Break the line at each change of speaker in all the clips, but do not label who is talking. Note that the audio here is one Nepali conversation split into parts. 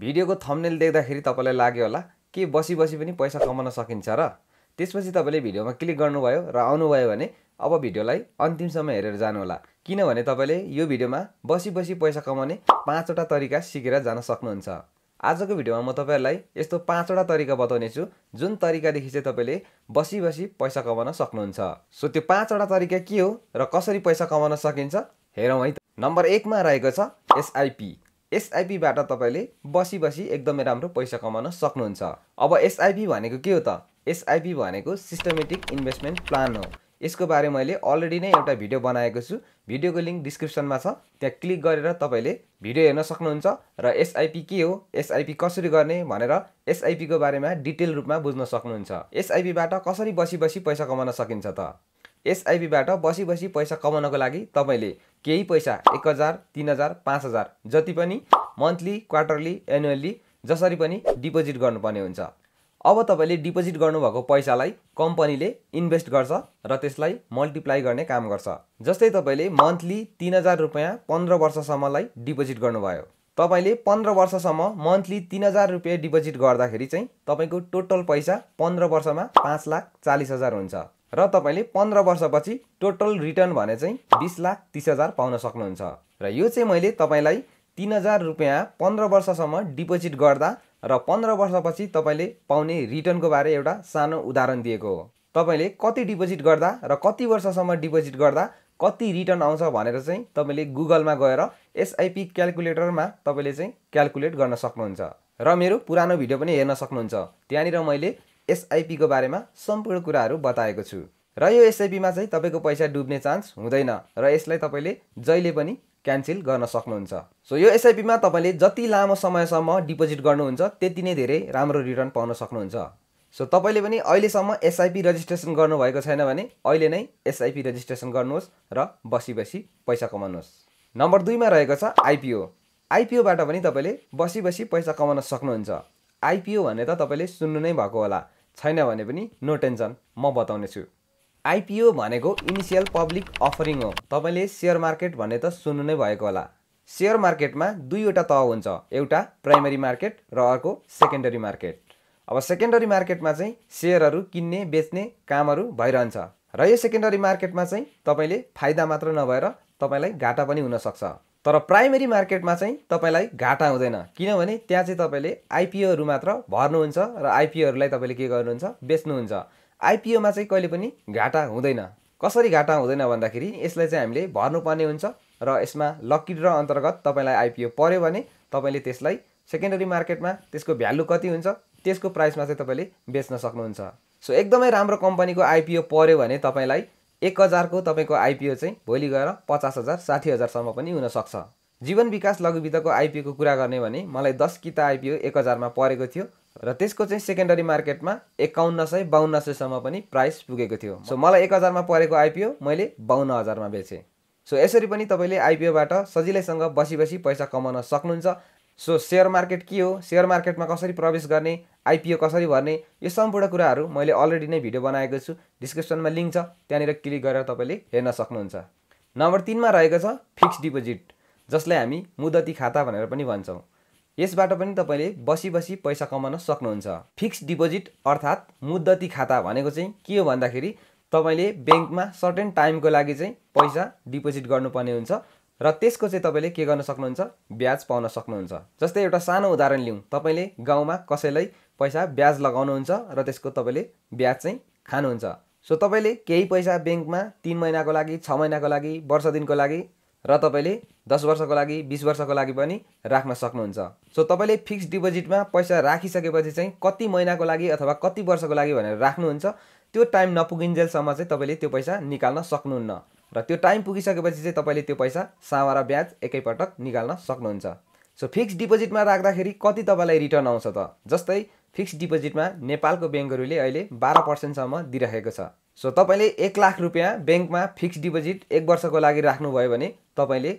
भिडियोको थम्नेल देख्दाखेरि तपाईँलाई लाग्यो होला के बसी बसी पनि पैसा कमाउन सकिन्छ र त्यसपछि तपाईँले भिडियोमा क्लिक गर्नुभयो र आउनुभयो भने अब भिडियोलाई अन्तिमसम्म हेरेर जानुहोला किनभने तपाईँले यो भिडियोमा बसी बसी पैसा कमाउने पाँचवटा तरिका सिकेर जान सक्नुहुन्छ आजको भिडियोमा म तपाईँहरूलाई यस्तो पाँचवटा तरिका बताउनेछु जुन तरिकादेखि चाहिँ तपाईँले बसी बसी पैसा कमाउन सक्नुहुन्छ सो त्यो पाँचवटा तरिका के हो र कसरी पैसा कमाउन सकिन्छ हेरौँ है त नम्बर एकमा रहेको छ एसआइपी एसआइपीबाट तपाईँले बसी बसी एकदमै राम्रो पैसा कमाउन सक्नुहुन्छ अब एसआइपी भनेको के हो त एसआइपी भनेको सिस्टमेटिक इन्भेस्टमेन्ट प्लान हो यसको बारे मैले अलरेडी नै एउटा भिडियो बनाएको छु भिडियोको लिङ्क डिस्क्रिप्सनमा छ त्यहाँ क्लिक गरेर तपाईँले भिडियो हेर्न सक्नुहुन्छ र एसआइपी के हो एसआइपी कसरी गर्ने भनेर एसआइपीको बारेमा डिटेल रूपमा बुझ्न सक्नुहुन्छ एसआइपीबाट कसरी बसी बसी पैसा कमाउन सकिन्छ त एसआइपीबाट बसी बसी पैसा कमाउनको लागि तपाईँले केही पैसा एक हजार तिन हजार पाँच हजार जति पनि मन्थली क्वार्टरली एनुअल्ली जसरी पनि डिपोजिट गर्नुपर्ने हुन्छ अब तपाईँले डिपोजिट गर्नुभएको पैसालाई कम्पनीले इन्भेस्ट गर्छ र त्यसलाई मल्टिप्लाई गर्ने काम गर्छ जस्तै तपाईँले मन्थली तिन हजार रुपियाँ पन्ध्र वर्षसम्मलाई डिपोजिट गर्नुभयो तपाईँले पन्ध्र वर्षसम्म मन्थली तिन हजार रुपियाँ डिपोजिट गर्दाखेरि चाहिँ तपाईँको टोटल पैसा पन्ध्र वर्षमा पाँच लाख चालिस हजार हुन्छ र तपाईँले पन्ध्र वर्षपछि टोटल रिटर्न भने चाहिँ बिस लाख तिस हजार पाउन सक्नुहुन्छ र यो चाहिँ मैले तपाईँलाई तिन हजार रुपियाँ पन्ध्र वर्षसम्म डिपोजिट गर्दा र पन्ध्र वर्षपछि तपाईँले पाउने रिटर्नको बारे एउटा सानो उदाहरण दिएको हो तपाईँले कति डिपोजिट गर्दा र कति वर्षसम्म डिपोजिट गर्दा कति रिटर्न आउँछ भनेर चाहिँ तपाईँले गुगलमा गएर एसआइपी क्यालकुलेटरमा तपाईँले चाहिँ क्यालकुलेट गर्न सक्नुहुन्छ र मेरो पुरानो भिडियो पनि हेर्न सक्नुहुन्छ त्यहाँनिर मैले एसआइपीको बारेमा सम्पूर्ण कुराहरू बताएको छु र यो एसआइपीमा चाहिँ तपाईँको पैसा डुब्ने चान्स हुँदैन र यसलाई तपाईँले जहिले पनि क्यान्सल गर्न सक्नुहुन्छ सो यो एसआइपीमा तपाईँले जति लामो समयसम्म डिपोजिट गर्नुहुन्छ त्यति नै धेरै राम्रो रिटर्न पाउन सक्नुहुन्छ सो तपाईँले पनि अहिलेसम्म एसआइपी रेजिस्ट्रेसन गर्नुभएको छैन भने अहिले नै एसआइपी रेजिस्ट्रेसन गर्नुहोस् र बसी बसी पैसा कमाउनुहोस् नम्बर दुईमा रहेको छ आइपिओ आइपिओबाट पनि तपाईँले बसी बसी पैसा कमाउन सक्नुहुन्छ आइपिओ भने त तपाईँले सुन्नु नै भएको होला छैन भने पनि नो टेन्सन म बताउने छु आइपिओ भनेको इनिसियल पब्लिक अफरिङ हो तपाईँले सेयर मार्केट भन्ने त सुन्नु नै भएको होला सेयर मार्केटमा दुईवटा तह हुन्छ एउटा प्राइमरी मार्केट र अर्को सेकेन्डरी मार्केट अब सेकेन्डरी मार्केटमा चाहिँ सेयरहरू किन्ने बेच्ने कामहरू भइरहन्छ र यो सेकेन्डरी मार्केटमा चाहिँ तपाईँले फाइदा मात्र नभएर तपाईँलाई घाटा पनि हुनसक्छ तर प्राइमेरी मार्केटमा चाहिँ तपाईँलाई घाटा हुँदैन किनभने त्यहाँ चाहिँ तपाईँले आइपिओहरू मात्र भर्नुहुन्छ र आइपिओहरूलाई तपाईँले के गर्नुहुन्छ बेच्नुहुन्छ आइपिओमा चाहिँ कहिले पनि घाटा हुँदैन कसरी घाटा हुँदैन भन्दाखेरि यसलाई चाहिँ हामीले भर्नुपर्ने हुन्छ र यसमा लकी ड्र अन्तर्गत तपाईँलाई आइपिओ पऱ्यो भने तपाईँले त्यसलाई सेकेन्डरी मार्केटमा त्यसको भ्यालु कति हुन्छ त्यसको प्राइसमा चाहिँ तपाईँले बेच्न सक्नुहुन्छ सो एकदमै राम्रो कम्पनीको आइपिओ पऱ्यो भने तपाईँलाई एक हजारको तपाईँको आइपिओ चाहिँ भोलि गएर पचास हजार साठी हजारसम्म पनि हुनसक्छ जीवन विकास लघुवित्तको आइपिओको कुरा गर्ने भने मलाई दस किता आइपिओ एक हजारमा परेको थियो र त्यसको चाहिँ सेकेन्डरी मार्केटमा एकाउन्न सय बाहन्न सयसम्म पनि प्राइस पुगेको थियो सो मलाई एक हजारमा परेको आइपिओ मैले बाहन्न हजारमा बेचेँ सो यसरी पनि तपाईँले आइपिओबाट सजिलैसँग बसी बसी पैसा कमाउन सक्नुहुन्छ सो सेयर मार्केट के हो सेयर मार्केटमा कसरी प्रवेश गर्ने आइपिओ कसरी भर्ने यो सम्पूर्ण कुराहरू मैले अलरेडी नै भिडियो बनाएको छु डिस्क्रिप्सनमा लिङ्क छ त्यहाँनिर क्लिक गरेर तपाईँले हेर्न सक्नुहुन्छ नम्बर तिनमा रहेको छ फिक्स डिपोजिट जसलाई हामी मुदती खाता भनेर पनि भन्छौँ यसबाट पनि तपाईँले बसी बसी पैसा कमाउन सक्नुहुन्छ फिक्स डिपोजिट अर्थात् मुद्दती खाता भनेको चाहिँ के हो भन्दाखेरि तपाईँले ब्याङ्कमा सर्टेन टाइमको लागि चाहिँ पैसा डिपोजिट गर्नुपर्ने हुन्छ र त्यसको चाहिँ तपाईँले के गर्न सक्नुहुन्छ ब्याज पाउन सक्नुहुन्छ जस्तै एउटा सानो उदाहरण लिउँ तपाईँले गाउँमा कसैलाई पैसा ब्याज लगाउनुहुन्छ र त्यसको तपाईँले ब्याज चाहिँ खानुहुन्छ सो तपाईँले केही पैसा ब्याङ्कमा तिन महिनाको लागि छ महिनाको लागि वर्ष दिनको लागि र तपाईँले दस वर्षको लागि बिस वर्षको लागि पनि राख्न सक्नुहुन्छ सो तपाईँले फिक्स डिपोजिटमा पैसा राखिसकेपछि चाहिँ कति महिनाको लागि अथवा कति वर्षको लागि भनेर राख्नुहुन्छ त्यो टाइम नपुगिन्जेलसम्म चाहिँ तपाईँले त्यो पैसा निकाल्न सक्नुहुन्न र त्यो टाइम पुगिसकेपछि चाहिँ तपाईँले त्यो पैसा सावा र ब्याज एकैपटक निकाल्न सक्नुहुन्छ सो फिक्स डिपोजिटमा राख्दाखेरि कति तपाईँलाई रिटर्न आउँछ त जस्तै फिक्स डिपोजिटमा नेपालको ब्याङ्कहरूले अहिले बाह्र पर्सेन्टसम्म दिइराखेको छ सो तपाईँले एक लाख रुपियाँ ब्याङ्कमा फिक्स डिपोजिट एक वर्षको लागि राख्नुभयो भने तपाईँले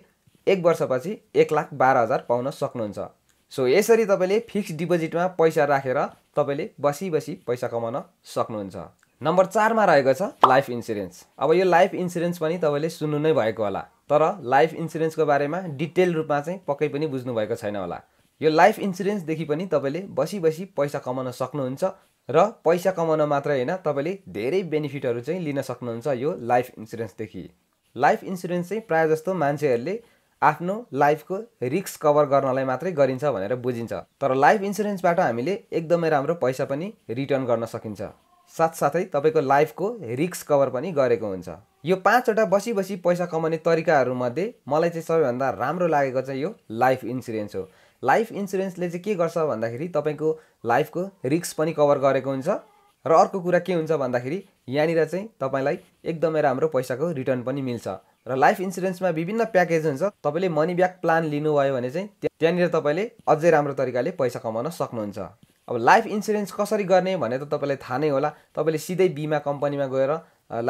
एक वर्षपछि एक लाख बाह्र हजार पाउन सक्नुहुन्छ सो यसरी तपाईँले फिक्स डिपोजिटमा पैसा राखेर तपाईँले बसी बसी पैसा कमाउन सक्नुहुन्छ नम्बर चारमा रहेको छ लाइफ इन्सुरेन्स अब यो लाइफ इन्सुरेन्स पनि तपाईँले सुन्नु नै भएको होला तर लाइफ इन्सुरेन्सको बारेमा डिटेल रूपमा चाहिँ पक्कै पनि बुझ्नुभएको छैन होला यो लाइफ इन्सुरेन्सदेखि पनि तपाईँले बसी बसी पैसा कमाउन सक्नुहुन्छ र पैसा कमाउन मात्रै होइन तपाईँले धेरै बेनिफिटहरू चाहिँ लिन सक्नुहुन्छ यो लाइफ इन्सुरेन्सदेखि लाइफ इन्सुरेन्स चाहिँ प्रायः जस्तो मान्छेहरूले आफ्नो लाइफको रिक्स कभर गर्नलाई मात्रै गरिन्छ भनेर बुझिन्छ तर लाइफ इन्सुरेन्सबाट हामीले एकदमै राम्रो पैसा पनि रिटर्न गर्न सकिन्छ साथसाथै तपाईँको लाइफको रिक्स कभर पनि गरेको हुन्छ यो पाँचवटा बसी बसी पैसा कमाउने तरिकाहरूमध्ये मलाई चाहिँ सबैभन्दा राम्रो लागेको चाहिँ यो लाइफ इन्सुरेन्स हो लाइफ इन्सुरेन्सले चाहिँ के गर्छ भन्दाखेरि तपाईँको लाइफको रिक्स पनि कभर गरेको हुन्छ र अर्को कुरा के हुन्छ भन्दाखेरि यहाँनिर चाहिँ तपाईँलाई एकदमै राम्रो पैसाको रिटर्न पनि मिल्छ र लाइफ इन्सुरेन्समा विभिन्न प्याकेज हुन्छ तपाईँले मनी ब्याक प्लान लिनुभयो भने चाहिँ त्यहाँनिर तपाईँले अझै राम्रो तरिकाले पैसा कमाउन सक्नुहुन्छ अब लाइफ इन्सुरेन्स कसरी गर्ने भने त तपाईँलाई थाहा नै होला तपाईँले सिधै बिमा कम्पनीमा गएर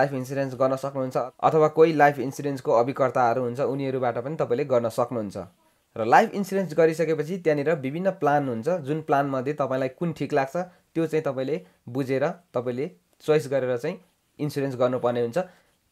लाइफ इन्सुरेन्स गर्न सक्नुहुन्छ अथवा कोही लाइफ इन्सुरेन्सको अभिकर्ताहरू हुन्छ उनीहरूबाट पनि तपाईँले गर्न सक्नुहुन्छ र लाइफ इन्सुरेन्स गरिसकेपछि त्यहाँनिर विभिन्न प्लान हुन्छ जुन प्लानमध्ये तपाईँलाई कुन ठिक लाग्छ त्यो चाहिँ तपाईँले बुझेर तपाईँले चोइस गरेर चाहिँ इन्सुरेन्स गर्नुपर्ने हुन्छ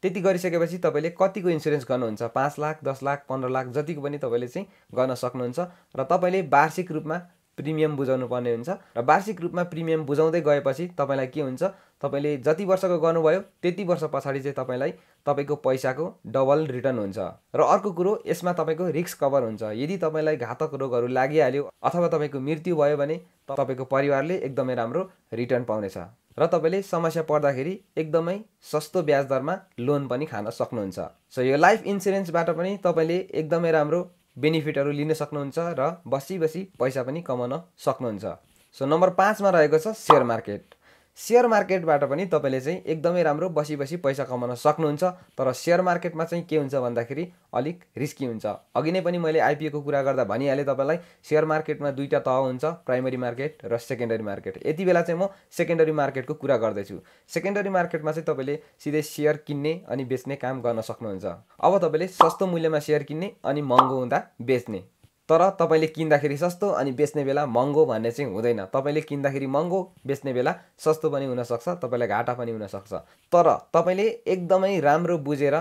त्यति गरिसकेपछि तपाईँले कतिको इन्सुरेन्स गर्नुहुन्छ पाँच लाख दस लाख पन्ध्र लाख जतिको पनि तपाईँले चाहिँ गर्न सक्नुहुन्छ र तपाईँले वार्षिक रूपमा प्रिमियम बुझाउनु पर्ने हुन्छ र वार्षिक रूपमा प्रिमियम बुझाउँदै गएपछि तपाईँलाई के हुन्छ तपाईँले जति वर्षको गर्नुभयो त्यति वर्ष पछाडि चाहिँ तपाईँलाई तपाईँको पैसाको डबल रिटर्न हुन्छ र अर्को कुरो यसमा तपाईँको रिक्स कभर हुन्छ यदि तपाईँलाई घातक रोगहरू लागिहाल्यो अथवा तपाईँको मृत्यु भयो भने तपाईँको परिवारले एकदमै राम्रो रिटर्न पाउनेछ र तपाईँले समस्या पर्दाखेरि एकदमै सस्तो ब्याज दरमा लोन पनि खान सक्नुहुन्छ सो यो लाइफ इन्सुरेन्सबाट पनि तपाईँले एकदमै राम्रो बेनिफिटहरू लिन सक्नुहुन्छ र बसी बसी पैसा पनि कमाउन सक्नुहुन्छ सो नम्बर पाँचमा रहेको छ सेयर मार्केट सेयर मार्केटबाट पनि तपाईँले चाहिँ एकदमै राम्रो बसी बसी पैसा कमाउन सक्नुहुन्छ तर सेयर मार्केटमा चाहिँ के हुन्छ भन्दाखेरि अलिक रिस्की हुन्छ अघि नै पनि मैले आइपिएको कुरा गर्दा भनिहालेँ तपाईँलाई सेयर मार्केटमा दुईवटा तह हुन्छ प्राइमेरी मार्केट र सेकेन्डरी मार्केट यति बेला चाहिँ म सेकेन्डरी मार्केटको कुरा गर्दैछु सेकेन्डरी मार्केटमा चाहिँ तपाईँले सिधै सेयर किन्ने अनि बेच्ने काम गर्न सक्नुहुन्छ अब तपाईँले सस्तो मूल्यमा सेयर किन्ने अनि महँगो हुँदा बेच्ने तर तपाईँले किन्दाखेरि सस्तो अनि बेच्ने बेला महँगो भन्ने चाहिँ हुँदैन तपाईँले किन्दाखेरि महँगो बेच्ने बेला सस्तो पनि हुनसक्छ तपाईँलाई घाटा पनि हुनसक्छ तर तपाईँले एकदमै राम्रो बुझेर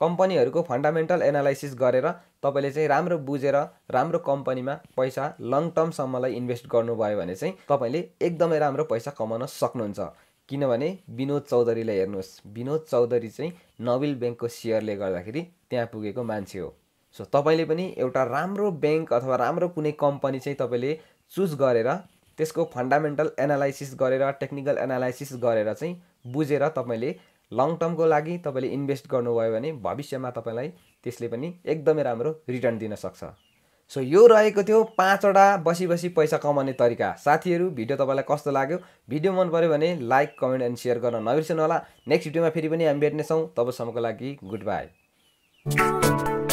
कम्पनीहरूको फन्डामेन्टल एनालाइसिस गरेर तपाईँले चाहिँ राम्रो बुझेर राम्रो कम्पनीमा पैसा लङ टर्मसम्मलाई इन्भेस्ट गर्नुभयो भने चाहिँ तपाईँले एकदमै राम्रो पैसा कमाउन सक्नुहुन्छ किनभने विनोद चौधरीलाई हेर्नुहोस् विनोद चौधरी चाहिँ नोबेल ब्याङ्कको सेयरले गर्दाखेरि त्यहाँ पुगेको मान्छे हो सो तपाईँले पनि एउटा राम्रो ब्याङ्क अथवा राम्रो कुनै कम्पनी चाहिँ तपाईँले चुज गरेर त्यसको फन्डामेन्टल एनालाइसिस गरेर टेक्निकल एनालाइसिस गरेर चाहिँ बुझेर तपाईँले लङ टर्मको लागि तपाईँले इन्भेस्ट गर्नुभयो भने भविष्यमा तपाईँलाई त्यसले पनि एकदमै राम्रो रिटर्न दिन सक्छ सो यो रहेको थियो पाँचवटा बसी बसी पैसा कमाउने तरिका साथीहरू भिडियो तपाईँलाई कस्तो लाग्यो भिडियो मन पऱ्यो भने लाइक कमेन्ट एन्ड सेयर गर्न नबिर्सनु होला नेक्स्ट भिडियोमा फेरि पनि हामी भेट्नेछौँ तबसम्मको लागि गुड बाई